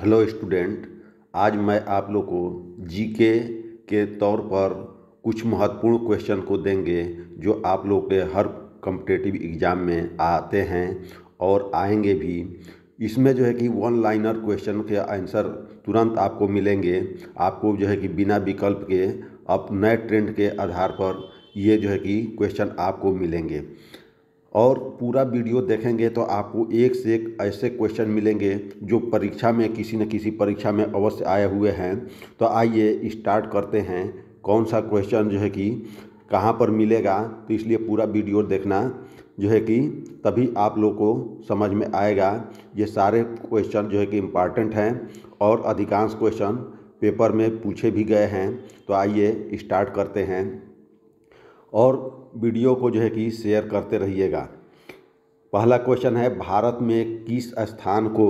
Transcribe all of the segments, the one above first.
hello student आज मैं आप लोग को जीके के तौर पर कुछ महत्वपूर्ण क्वेश्चन को देंगे जो आप लोग के हर कम्पिटेटिव एग्ज़ाम में आते हैं और आएंगे भी इसमें जो है कि वन लाइनर क्वेश्चन के आंसर तुरंत आपको मिलेंगे आपको जो है कि बिना विकल्प के अब नए ट्रेंड के आधार पर ये जो है कि क्वेश्चन आपको मिलेंगे और पूरा वीडियो देखेंगे तो आपको एक से एक ऐसे क्वेश्चन मिलेंगे जो परीक्षा में किसी न किसी परीक्षा में अवश्य आए हुए हैं तो आइए स्टार्ट करते हैं कौन सा क्वेश्चन जो है कि कहाँ पर मिलेगा तो इसलिए पूरा वीडियो देखना जो है कि तभी आप लोग को समझ में आएगा ये सारे क्वेश्चन जो है कि इम्पॉर्टेंट हैं और अधिकांश क्वेश्चन पेपर में पूछे भी गए हैं तो आइए स्टार्ट करते हैं और वीडियो को जो है कि शेयर करते रहिएगा पहला क्वेश्चन है भारत में किस स्थान को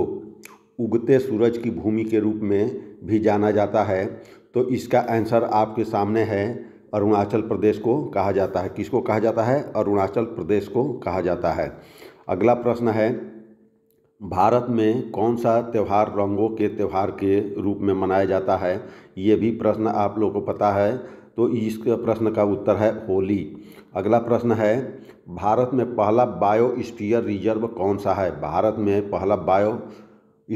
उगते सूरज की भूमि के रूप में भी जाना जाता है तो इसका आंसर आपके सामने है अरुणाचल प्रदेश को कहा जाता है किसको कहा जाता है अरुणाचल प्रदेश को कहा जाता है अगला प्रश्न है भारत में कौन सा त्यौहार रंगों के त्यौहार के रूप में मनाया जाता है ये भी प्रश्न आप लोगों को पता है तो इस प्रश्न का उत्तर है होली अगला प्रश्न है भारत में पहला बायो स्पीयर रिजर्व कौन सा है भारत में पहला बायो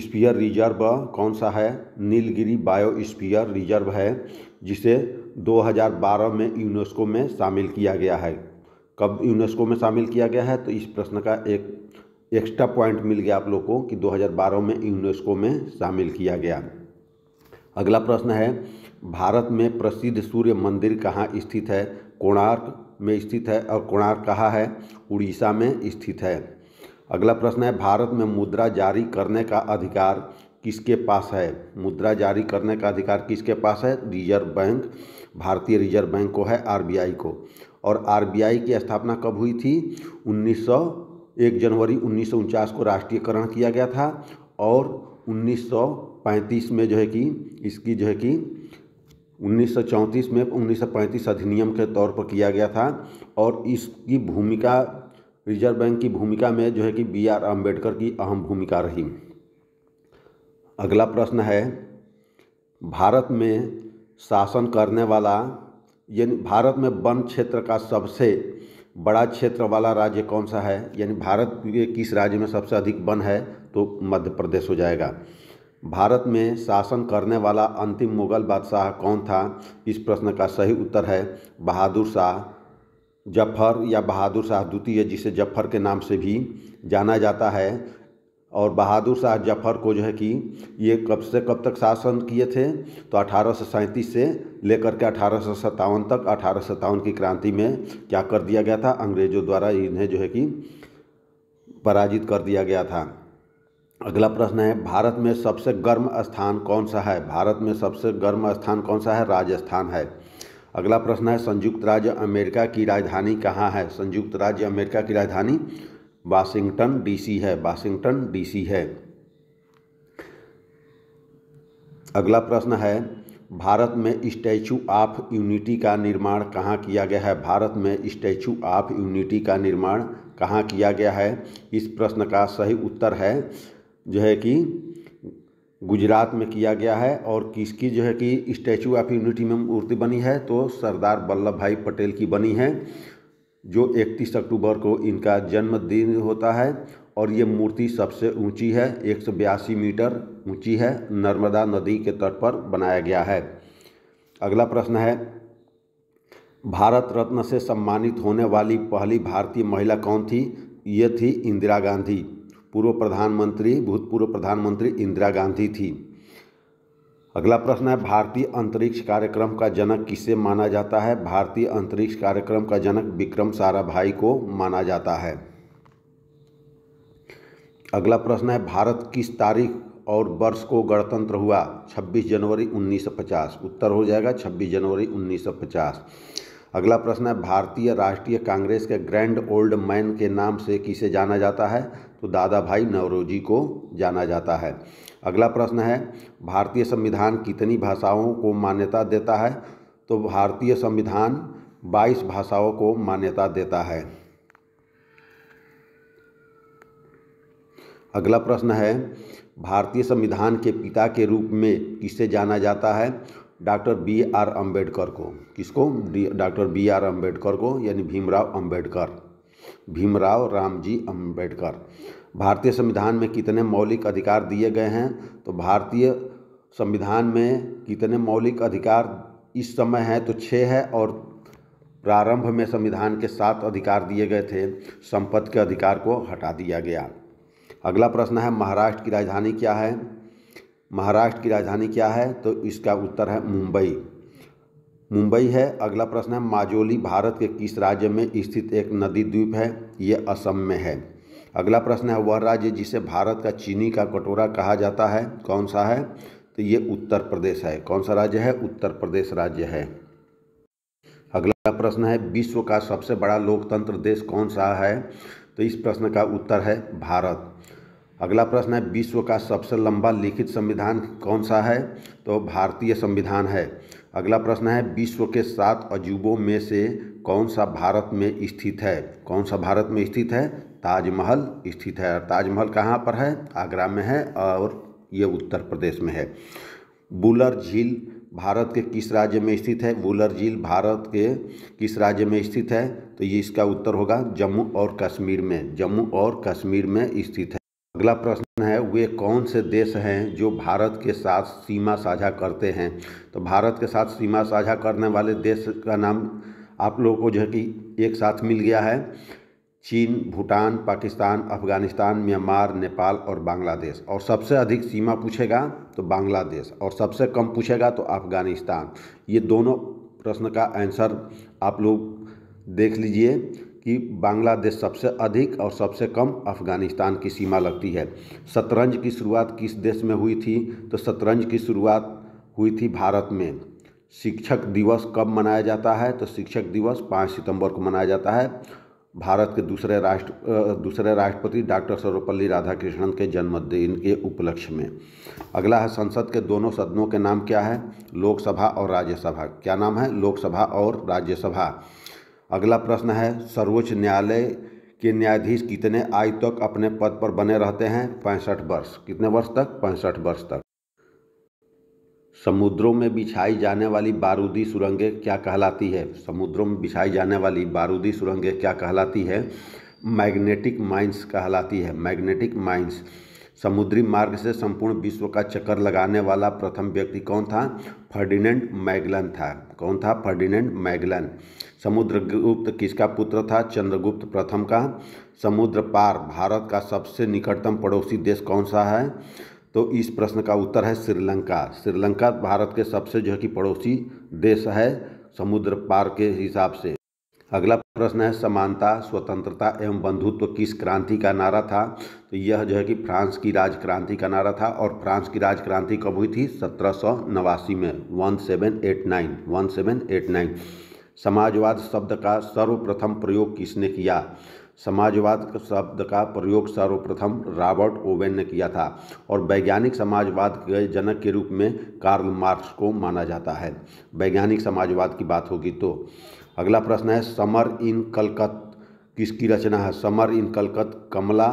स्पीयर रिजर्व कौन सा है नीलगिरी बायो स्पीयर रिजर्व है जिसे 2012 में यूनेस्को में शामिल किया गया है कब यूनेस्को में शामिल किया गया है तो इस प्रश्न का एक एक्स्ट्रा पॉइंट मिल गया आप लोग को कि 2012 में यूनेस्को में शामिल किया गया अगला प्रश्न है भारत में प्रसिद्ध सूर्य मंदिर कहाँ स्थित है कोणार्क में स्थित है और कोणार्क कहाँ है उड़ीसा में स्थित है अगला प्रश्न है भारत में मुद्रा जारी करने का अधिकार किसके पास है मुद्रा जारी करने का अधिकार किसके पास है रिजर्व बैंक भारतीय रिजर्व बैंक को है आरबीआई को और आरबीआई की स्थापना कब हुई थी उन्नीस एक जनवरी उन्नीस को राष्ट्रीयकरण किया गया था और 1935 में जो है कि इसकी जो है कि 1934 में 1935 अधिनियम के तौर पर किया गया था और इसकी भूमिका रिजर्व बैंक की भूमिका में जो है कि बी आर अम्बेडकर की अहम भूमिका रही अगला प्रश्न है भारत में शासन करने वाला यानी भारत में वन क्षेत्र का सबसे बड़ा क्षेत्र वाला राज्य कौन सा है यानी भारत के किस राज्य में सबसे अधिक वन है तो मध्य प्रदेश हो जाएगा भारत में शासन करने वाला अंतिम मुगल बादशाह कौन था इस प्रश्न का सही उत्तर है बहादुर शाह जफर या बहादुर शाह द्वितीय जिसे जफर के नाम से भी जाना जाता है और बहादुर शाह जफर को जो है कि ये कब से कब तक शासन किए थे तो अठारह से लेकर के अठारह तक अठारह की क्रांति में क्या कर दिया गया था अंग्रेज़ों द्वारा इन्हें जो है कि पराजित कर दिया गया था अगला प्रश्न है भारत में सबसे गर्म स्थान कौन सा है भारत में सबसे गर्म स्थान कौन सा है राजस्थान है अगला प्रश्न है संयुक्त राज्य अमेरिका की राजधानी कहाँ है संयुक्त राज्य अमेरिका की राजधानी वाशिंगटन डीसी है वाशिंगटन डीसी है अगला प्रश्न है भारत में स्टैचू ऑफ यूनिटी का निर्माण कहाँ किया गया है भारत में स्टैचू ऑफ यूनिटी का निर्माण कहाँ किया गया है इस प्रश्न का सही उत्तर है जो है कि गुजरात में किया गया है और किसकी जो है कि स्टैचू ऑफ यूनिटी में मूर्ति बनी है तो सरदार वल्लभ भाई पटेल की बनी है जो 31 अक्टूबर को इनका जन्मदिन होता है और ये मूर्ति सबसे ऊंची है एक मीटर ऊंची है नर्मदा नदी के तट पर बनाया गया है अगला प्रश्न है भारत रत्न से सम्मानित होने वाली पहली भारतीय महिला कौन थी ये थी इंदिरा गांधी पूर्व प्रधानमंत्री भूतपूर्व प्रधानमंत्री इंदिरा गांधी थी अगला प्रश्न है भारतीय अंतरिक्ष कार्यक्रम का जनक किसे माना जाता है भारतीय अंतरिक्ष कार्यक्रम का जनक विक्रम साराभाई को माना जाता है अगला प्रश्न है भारत किस तारीख और वर्ष को गणतंत्र हुआ 26 जनवरी 1950 उत्तर हो जाएगा 26 जनवरी 1950 अगला प्रश्न है भारतीय राष्ट्रीय कांग्रेस के ग्रैंड ओल्ड मैन के नाम से किसे जाना जाता है तो दादा भाई नवरोजी को जाना जाता है अगला प्रश्न है भारतीय संविधान कितनी भाषाओं को मान्यता देता है तो भारतीय संविधान 22 भाषाओं को मान्यता देता है अगला प्रश्न है भारतीय संविधान के पिता के रूप में किसे जाना जाता है डॉक्टर बी आर अम्बेडकर को किसको डॉक्टर बी आर अम्बेडकर को यानी भीमराव अम्बेडकर भीमराव रामजी अम्बेडकर भारतीय संविधान में कितने मौलिक अधिकार दिए गए हैं तो भारतीय संविधान में कितने मौलिक अधिकार इस समय है तो छः है और प्रारंभ में संविधान के सात अधिकार दिए गए थे संपत्ति के अधिकार को हटा दिया गया अगला प्रश्न है महाराष्ट्र की राजधानी क्या है महाराष्ट्र की राजधानी क्या है तो इसका उत्तर है मुंबई मुंबई है अगला प्रश्न है माजोली भारत के किस राज्य में स्थित एक नदी द्वीप है ये असम में है अगला प्रश्न है वह राज्य जिसे भारत का चीनी का कटोरा कहा जाता है कौन सा है तो ये उत्तर प्रदेश है कौन सा राज्य है उत्तर प्रदेश राज्य है अगला प्रश्न है विश्व का सबसे बड़ा लोकतंत्र देश कौन सा है तो इस प्रश्न का उत्तर है भारत अगला प्रश्न है विश्व का सबसे लंबा लिखित संविधान कौन सा है तो भारतीय संविधान है अगला प्रश्न है विश्व के सात अजूबों में से कौन सा भारत में स्थित है कौन सा भारत में स्थित है ताजमहल स्थित है ताजमहल कहाँ पर है आगरा में है और ये उत्तर प्रदेश में है बुलर झील भारत के किस राज्य में स्थित है वुलर झील भारत के किस राज्य में स्थित है तो ये इसका उत्तर होगा जम्मू और कश्मीर में जम्मू और कश्मीर में स्थित है अगला प्रश्न है वे कौन से देश हैं जो भारत के साथ सीमा साझा करते हैं तो भारत के साथ सीमा साझा करने वाले देश का नाम आप लोगों को जो है कि एक साथ मिल गया है चीन भूटान पाकिस्तान अफगानिस्तान म्यांमार नेपाल और बांग्लादेश और सबसे अधिक सीमा पूछेगा तो बांग्लादेश और सबसे कम पूछेगा तो अफगानिस्तान ये दोनों प्रश्न का आंसर आप लोग देख लीजिए कि बांग्लादेश सबसे अधिक और सबसे कम अफ़गानिस्तान की सीमा लगती है शतरंज की शुरुआत किस देश में हुई थी तो शतरंज की शुरुआत हुई थी भारत में शिक्षक दिवस कब मनाया जाता है तो शिक्षक दिवस पाँच सितंबर को मनाया जाता है भारत के दूसरे राष्ट्र दूसरे राष्ट्रपति डॉक्टर सर्वपल्ली राधाकृष्णन के जन्मदिन के उपलक्ष्य में अगला है संसद के दोनों सदनों के नाम क्या है लोकसभा और राज्यसभा क्या नाम है लोकसभा और राज्यसभा अगला प्रश्न है सर्वोच्च न्यायालय के न्यायाधीश कितने आयु तक अपने पद पर बने रहते हैं पैंसठ वर्ष कितने वर्ष तक पैंसठ वर्ष तक समुद्रों में बिछाई जाने वाली बारूदी सुरंगें क्या कहलाती है समुद्रों में बिछाई जाने वाली बारूदी सुरंगें क्या कहलाती है मैग्नेटिक माइंस कहलाती है मैग्नेटिक माइंस समुद्री मार्ग से संपूर्ण विश्व का चक्कर लगाने वाला प्रथम व्यक्ति कौन था फर्डिनेंड मैगलन था कौन था फर्डिनेंड मैगलन समुद्रगुप्त किसका पुत्र था चंद्रगुप्त प्रथम का समुद्र पार भारत का सबसे निकटतम पड़ोसी देश कौन सा है तो इस प्रश्न का उत्तर है श्रीलंका श्रीलंका भारत के सबसे जो है कि पड़ोसी देश है समुद्र पार के हिसाब से अगला प्रश्न है समानता स्वतंत्रता एवं बंधुत्व किस क्रांति का नारा था तो यह जो है कि फ्रांस की राज क्रांति का नारा था और फ्रांस की राज क्रांति कब हुई थी सत्रह सौ नवासी में one seven eight nine one seven eight nine समाजवाद शब्द का सर्वप्रथम प्रयोग किसने किया समाजवाद शब्द का प्रयोग सर्वप्रथम रॉबर्ट ओवेन ने किया था और वैज्ञानिक समाजवाद के जनक के रूप में कार्ल मार्क्स को माना जाता है वैज्ञानिक समाजवाद की बात होगी तो अगला प्रश्न है समर इन कलकत्त किसकी रचना है समर इन कलकत्त कमला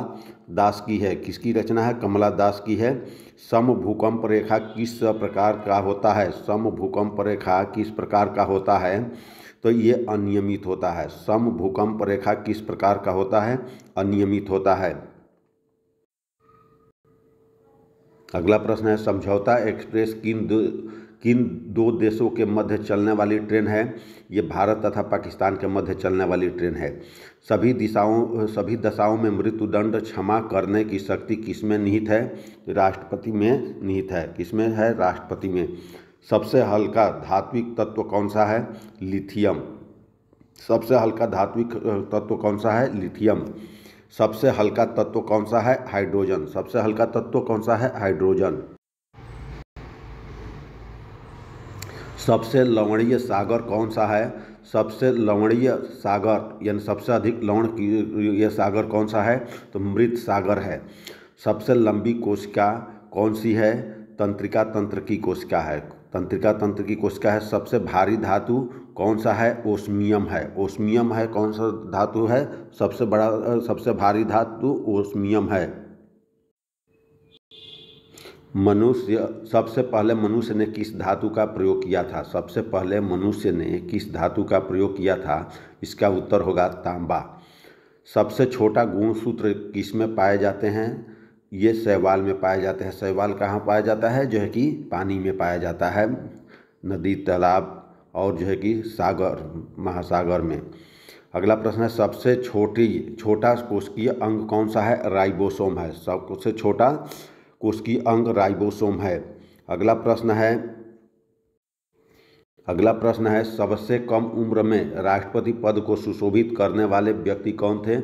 दास की है किसकी रचना है कमला दास की है सम भूकंप रेखा किस प्रकार का होता है सम भूकंप रेखा किस प्रकार का होता है तो ये अनियमित होता है सम भूकंप रेखा किस प्रकार का होता है अनियमित होता है अगला प्रश्न है समझौता एक्सप्रेस किन किन दो देशों के मध्य चलने वाली ट्रेन है ये भारत तथा पाकिस्तान के मध्य चलने वाली ट्रेन है सभी दिशाओं सभी दशाओं में मृत्युदंड क्षमा करने की शक्ति किसमें निहित है राष्ट्रपति में निहित है किसमें है राष्ट्रपति में सबसे हल्का धात्विक तत्व कौन सा है लिथियम सबसे हल्का धात्विक तत्व कौन सा है लिथियम सबसे हल्का तत्व कौन सा है हाइड्रोजन सबसे हल्का तत्व कौन सा है हाइड्रोजन सबसे लवणीय सागर कौन सा है सबसे लवणीय सागर यानी सबसे अधिक लवण ये सागर कौन सा है तो मृत सागर है सबसे लंबी कोशिका कौन सी है तंत्रिका तंत्र की कोशिका है तंत्रिका तंत्र की कोशिका है सबसे भारी धातु कौन सा है ओस्मियम है ओस्मियम है कौन सा धातु है सबसे बड़ा सबसे भारी धातु ओस्मियम है मनुष्य सबसे पहले मनुष्य ने किस धातु का प्रयोग किया था सबसे पहले मनुष्य ने किस धातु का प्रयोग किया था इसका उत्तर होगा तांबा सबसे छोटा गुणसूत्र किस में पाए जाते हैं ये शैवाल में पाए जाते हैं शैवाल कहाँ पाया जाता है जो है कि पानी में पाया जाता है नदी तालाब और जो है कि सागर महासागर में अगला प्रश्न है सबसे छोटी छोटा कोशिकीय अंग कौन सा है राइबोसोम है सबसे छोटा कोशिकीय अंग राइबोसोम है अगला प्रश्न है अगला प्रश्न है सबसे कम उम्र में राष्ट्रपति पद को सुशोभित करने वाले व्यक्ति कौन थे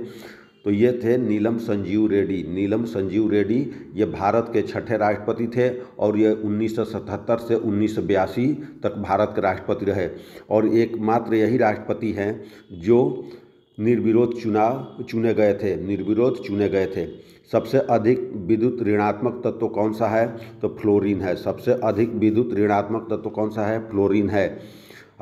तो ये थे नीलम संजीव रेड्डी नीलम संजीव रेड्डी ये भारत के छठे राष्ट्रपति थे और ये 1977 से उन्नीस तक भारत के राष्ट्रपति रहे और एकमात्र यही राष्ट्रपति हैं जो निर्विरोध चुनाव चुने गए थे निर्विरोध चुने गए थे सबसे अधिक विद्युत ऋणात्मक तत्व कौन सा है तो फ्लोरीन है सबसे अधिक विद्युत ऋणात्मक तत्व कौन सा है फ्लोरीन है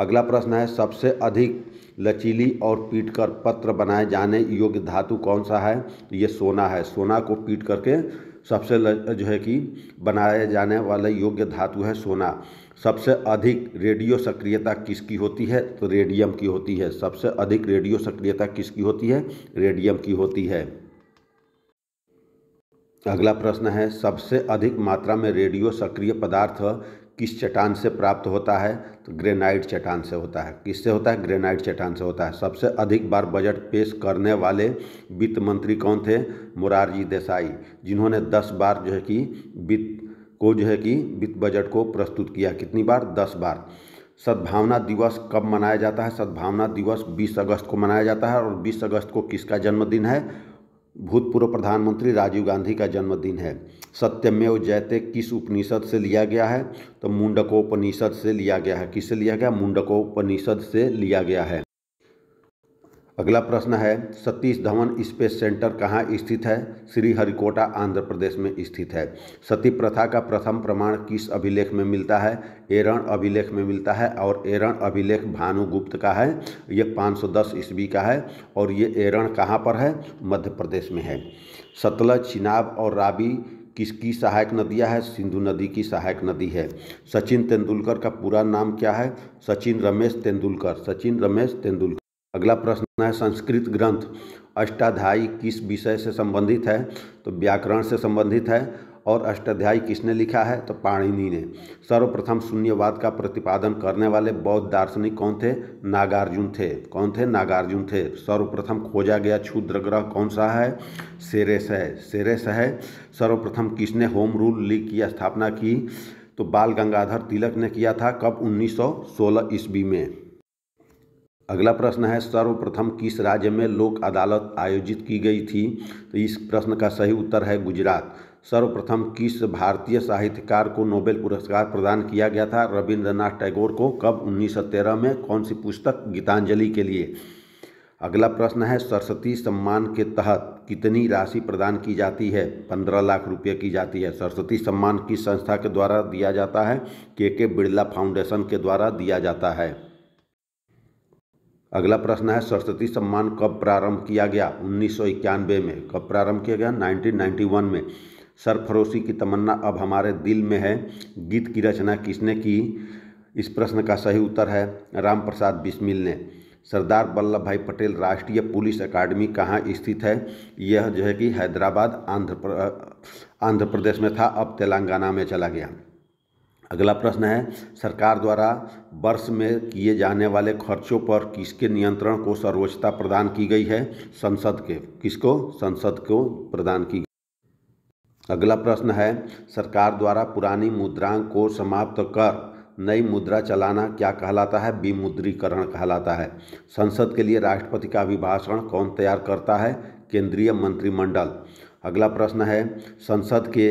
अगला प्रश्न है सबसे अधिक लचीली और पीट कर पत्र बनाए जाने योग्य धातु कौन सा है ये सोना है सोना को पीट करके सबसे जो है कि बनाए जाने वाले योग्य धातु है सोना सबसे अधिक रेडियो सक्रियता किसकी होती है तो रेडियम की होती है सबसे अधिक रेडियो सक्रियता किसकी होती है रेडियम की होती है अगला प्रश्न है सबसे अधिक मात्रा में रेडियो सक्रिय पदार्थ किस चट्टान से प्राप्त होता है तो ग्रेनाइट चट्टान से होता है किससे होता है ग्रेनाइट चट्टान से होता है सबसे अधिक बार बजट पेश करने वाले वित्त मंत्री कौन थे मुरारजी देसाई जिन्होंने दस बार जो है कि वित्त को जो है कि वित्त बजट को प्रस्तुत किया कितनी बार दस बार सद्भावना दिवस कब मनाया जाता है सद्भावना दिवस बीस अगस्त को मनाया जाता है और बीस अगस्त को किसका जन्मदिन है भूतपूर्व प्रधानमंत्री राजीव गांधी का जन्मदिन है सत्यमेव जयते किस उपनिषद से लिया गया है तो मुंडकोपनिषद से लिया गया है किससे लिया गया मुंडकोपनिषद से लिया गया है अगला प्रश्न है सतीश धवन स्पेस सेंटर कहाँ स्थित है श्रीहरिकोटा आंध्र प्रदेश में स्थित है सती प्रथा का प्रथम प्रमाण किस अभिलेख में मिलता है एरण अभिलेख में मिलता है और एरण अभिलेख भानुगुप्त का है यह 510 ईस्वी का है और ये एरण कहाँ पर है मध्य प्रदेश में है सतलज चिनाब और राबी किसकी सहायक नदियाँ है सिंधु नदी की सहायक नदी है सचिन तेंदुलकर का पूरा नाम क्या है सचिन रमेश तेंदुलकर सचिन रमेश तेंदुलकर अगला प्रश्न है संस्कृत ग्रंथ अष्टाध्यायी किस विषय से संबंधित है तो व्याकरण से संबंधित है और अष्टाध्यायी किसने लिखा है तो पाणिनि ने सर्वप्रथम शून्यवाद का प्रतिपादन करने वाले बौद्ध दार्शनिक कौन थे नागार्जुन थे कौन थे नागार्जुन थे सर्वप्रथम खोजा गया क्षुद्र ग्रह कौन सा है सेरेस है सेरेस है सर्वप्रथम किसने होम रूल लीग की स्थापना की तो बाल गंगाधर तिलक ने किया था कब 1916 ईस्वी में अगला प्रश्न है सर्वप्रथम किस राज्य में लोक अदालत आयोजित की गई थी तो इस प्रश्न का सही उत्तर है गुजरात सर्वप्रथम किस भारतीय साहित्यकार को नोबेल पुरस्कार प्रदान किया गया था रविंद्रनाथ टैगोर को कब 1913 में कौन सी पुस्तक गीतांजलि के लिए अगला प्रश्न है सरस्वती सम्मान के तहत कितनी राशि प्रदान की जाती है पंद्रह लाख रुपये की जाती है सरस्वती सम्मान किस संस्था के द्वारा दिया जाता है के के बिड़ला फाउंडेशन के द्वारा दिया जाता है अगला प्रश्न है सरस्वती सम्मान कब प्रारंभ किया गया उन्नीस में कब प्रारंभ किया गया 1991 में सरफरोशी की तमन्ना अब हमारे दिल में है गीत की रचना किसने की इस प्रश्न का सही उत्तर है राम प्रसाद बिस्मिल ने सरदार वल्लभ भाई पटेल राष्ट्रीय पुलिस अकादमी कहाँ स्थित है यह जो है कि हैदराबाद आंध्र आंध्र प्रदेश में था अब तेलंगाना में चला गया अगला प्रश्न है सरकार द्वारा वर्ष में किए जाने वाले खर्चों पर किसके नियंत्रण को सर्वोच्चता प्रदान की गई है संसद के किसको संसद को प्रदान की अगला प्रश्न है सरकार द्वारा पुरानी मुद्रांक को समाप्त कर नई मुद्रा चलाना क्या कहलाता है विमुद्रीकरण कहलाता है संसद के लिए राष्ट्रपति का अभिभाषण कौन तैयार करता है केंद्रीय मंत्रिमंडल अगला प्रश्न है संसद के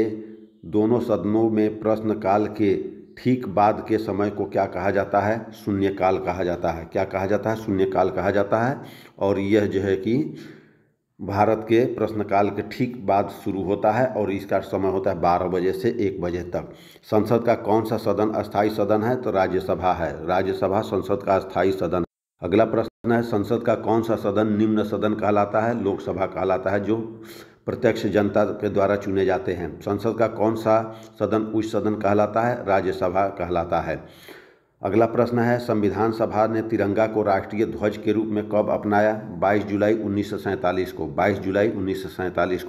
दोनों सदनों में प्रश्नकाल के ठीक बाद के समय को क्या कहा जाता है शून्यकाल कहा जाता है क्या कहा जाता है शून्यकाल कहा जाता है और यह जो है कि भारत के प्रश्नकाल के ठीक बाद शुरू होता है और इसका समय होता है बारह बजे से एक बजे तक संसद का कौन सा सदन अस्थाई सदन है तो राज्यसभा है राज्यसभा संसद का अस्थाई सदन अगला प्रश्न है संसद का कौन सा सदन निम्न सदन कहलाता है लोकसभा कहलाता है जो प्रत्यक्ष जनता के द्वारा चुने जाते हैं संसद का कौन सा सदन उच्च सदन कहलाता है राज्यसभा कहलाता है अगला प्रश्न है संविधान सभा ने तिरंगा को राष्ट्रीय ध्वज के रूप में कब अपनाया 22 जुलाई उन्नीस को 22 जुलाई उन्नीस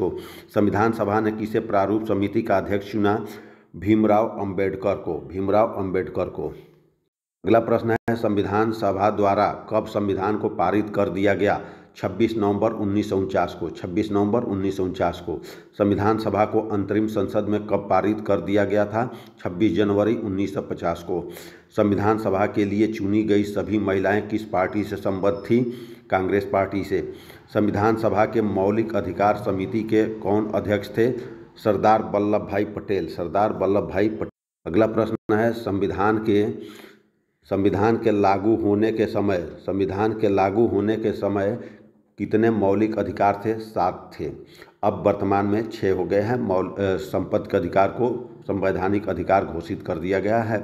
को संविधान सभा ने किसे प्रारूप समिति का अध्यक्ष चुना भीमराव अंबेडकर को भीमराव अंबेडकर को अगला प्रश्न है संविधान सभा द्वारा कब संविधान को पारित कर दिया गया 26 नवंबर उन्नीस को 26 नवंबर उन्नीस को संविधान सभा को अंतरिम संसद में कब पारित कर दिया गया था 26 जनवरी 1950 को संविधान सभा के लिए चुनी गई सभी महिलाएं किस पार्टी से संबद्ध थी कांग्रेस पार्टी से संविधान सभा के मौलिक अधिकार समिति के कौन अध्यक्ष थे सरदार वल्लभ भाई पटेल सरदार वल्लभ भाई पटेल अगला प्रश्न है संविधान के संविधान के लागू होने के समय संविधान के लागू होने के समय कितने मौलिक अधिकार थे सात थे अब वर्तमान में छः हो गए हैं मौल संपत्ति के अधिकार को संवैधानिक अधिकार घोषित कर दिया गया है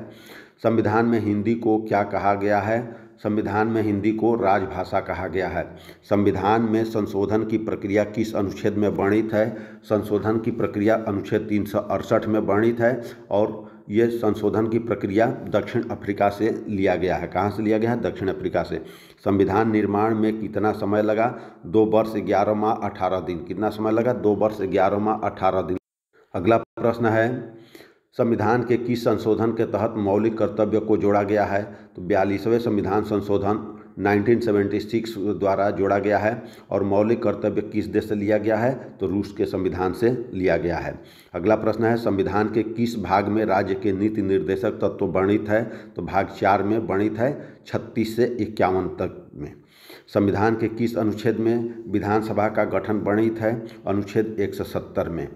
संविधान में हिंदी को क्या कहा गया है संविधान में हिंदी को राजभाषा कहा गया है संविधान में संशोधन की प्रक्रिया किस अनुच्छेद में वर्णित है संशोधन की प्रक्रिया अनुच्छेद तीन में वर्णित है और यह संशोधन की प्रक्रिया दक्षिण अफ्रीका से लिया गया है कहाँ से लिया गया है दक्षिण अफ्रीका से संविधान निर्माण में कितना समय लगा दो वर्ष ग्यारह माह अठारह दिन कितना समय लगा दो वर्ष ग्यारह माह अठारह दिन अगला प्रश्न है संविधान के किस संशोधन के तहत मौलिक कर्तव्य को जोड़ा गया है तो बयालीसवें संविधान संशोधन 1976 द्वारा जोड़ा गया है और मौलिक कर्तव्य किस देश से लिया गया है तो रूस के संविधान से लिया गया है अगला प्रश्न है संविधान के किस भाग में राज्य के नीति निर्देशक तत्व तो वर्णित है तो भाग चार में वर्णित है छत्तीस से इक्यावन तक में संविधान के किस अनुच्छेद में विधानसभा का गठन वर्णित है अनुच्छेद 170 में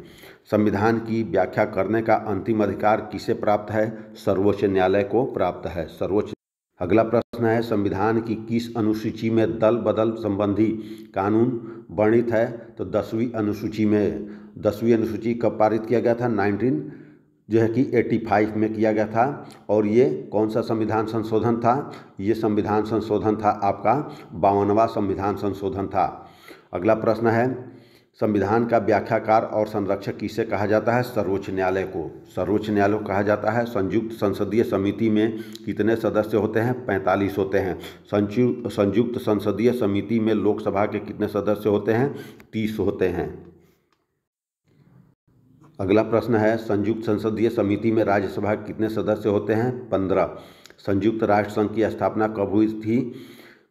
संविधान की व्याख्या करने का अंतिम अधिकार किसे प्राप्त है सर्वोच्च न्यायालय को प्राप्त है सर्वोच्च अगला प्रश्न है संविधान की किस अनुसूची में दल बदल संबंधी कानून वर्णित है तो दसवीं अनुसूची में दसवीं अनुसूची कब पारित किया गया था नाइनटीन जो है कि 85 में किया गया था और ये कौन सा संविधान संशोधन था ये संविधान संशोधन था आपका बावनवा संविधान संशोधन था अगला प्रश्न है संविधान का व्याख्याकार और संरक्षक किसे कहा जाता है सर्वोच्च न्यायालय को सर्वोच्च न्यायालय कहा जाता है संयुक्त संसदीय समिति में कितने सदस्य होते हैं पैंतालीस होते हैं संयुक्त संयुक्त संसदीय समिति में लोकसभा के कितने सदस्य होते हैं तीस होते हैं अगला प्रश्न है संयुक्त संसदीय समिति में राज्यसभा के कितने सदस्य होते हैं पंद्रह संयुक्त राष्ट्र संघ की स्थापना कब हुई थी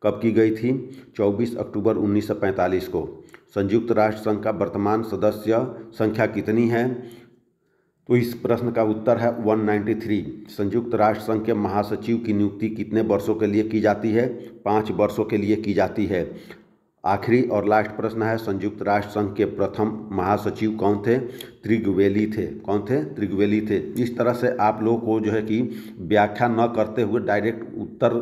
कब की गई थी 24 अक्टूबर 1945 को संयुक्त राष्ट्र संघ का वर्तमान सदस्य संख्या कितनी है तो इस प्रश्न का उत्तर है 193 संयुक्त राष्ट्र संघ के महासचिव की नियुक्ति कितने वर्षों के लिए की जाती है पाँच वर्षों के लिए की जाती है आखिरी और लास्ट प्रश्न है संयुक्त राष्ट्र संघ के प्रथम महासचिव कौन थे त्रिगवेली थे कौन थे त्रिगवेली थे इस तरह से आप लोग को जो है कि व्याख्या न करते हुए डायरेक्ट उत्तर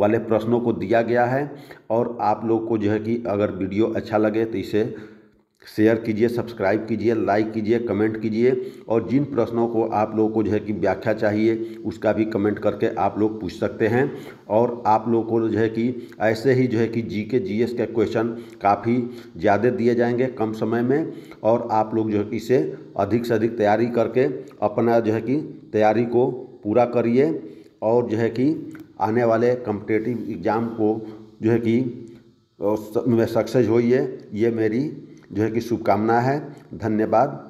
वाले प्रश्नों को दिया गया है और आप लोग को जो है कि अगर वीडियो अच्छा लगे तो इसे शेयर कीजिए सब्सक्राइब कीजिए लाइक कीजिए कमेंट कीजिए और जिन प्रश्नों को आप लोगों को जो है कि व्याख्या चाहिए उसका भी कमेंट करके आप लोग पूछ सकते हैं और आप लोगों को जो है कि ऐसे ही जो है कि जी के जी एस के क्वेश्चन काफ़ी ज़्यादा दिए जाएंगे कम समय में और आप लोग जो है कि इसे अधिक से अधिक तैयारी करके अपना जो है कि तैयारी को पूरा करिए और जो है कि आने वाले कम्पटेटिव एग्जाम को जो है कि सक्सेस होइए ये मेरी जो है कि शुभकामना है धन्यवाद